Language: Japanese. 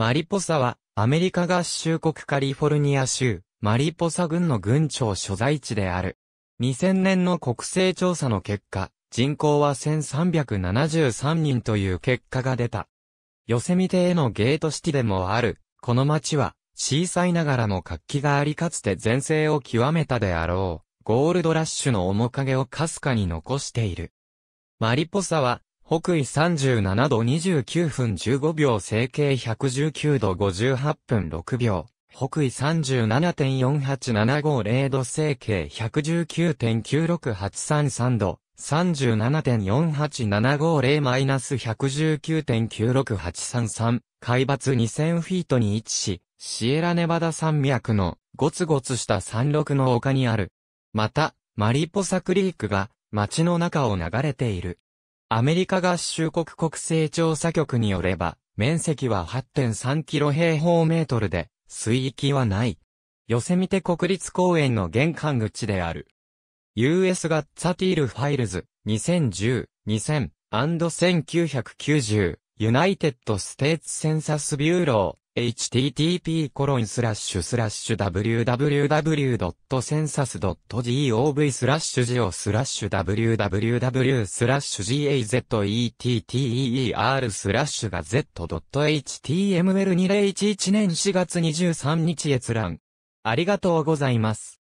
マリポサは、アメリカ合衆国カリフォルニア州、マリポサ郡の郡庁所在地である。2000年の国勢調査の結果、人口は1373人という結果が出た。ヨセミテへのゲートシティでもある、この町は、小さいながらも活気がありかつて前世を極めたであろう、ゴールドラッシュの面影をかすかに残している。マリポサは、北緯37度29分15秒整形119度58分6秒。北緯37.48750度整形119.96833度、37.48750-119.96833、海抜2000フィートに位置し、シエラネバダ山脈のゴツゴツした山麓の丘にある。また、マリポサクリークが町の中を流れている。アメリカ合衆国国勢調査局によれば、面積は8.3キロ平方メートルで、水域はない。ヨセミテ国立公園の玄関口である。US ガッツァティールファイルズ、2010、2000、1990、ユナイテッドステーツセンサスビューロ http://www.census.gov スラッシュ geo スラッシュ www スラッシュ gazetteer スラッシュが z.html2011 年4月23日閲覧。ありがとうございます。